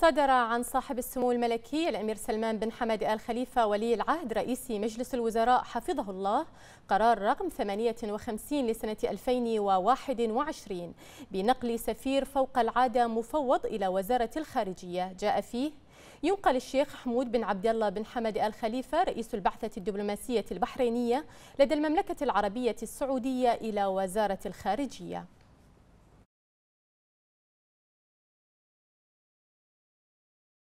صدر عن صاحب السمو الملكي الأمير سلمان بن حمد آل خليفة ولي العهد رئيس مجلس الوزراء حفظه الله قرار رقم 58 لسنة 2021 بنقل سفير فوق العادة مفوض إلى وزارة الخارجية جاء فيه ينقل الشيخ حمود بن عبد الله بن حمد آل خليفة رئيس البعثة الدبلوماسية البحرينية لدى المملكة العربية السعودية إلى وزارة الخارجية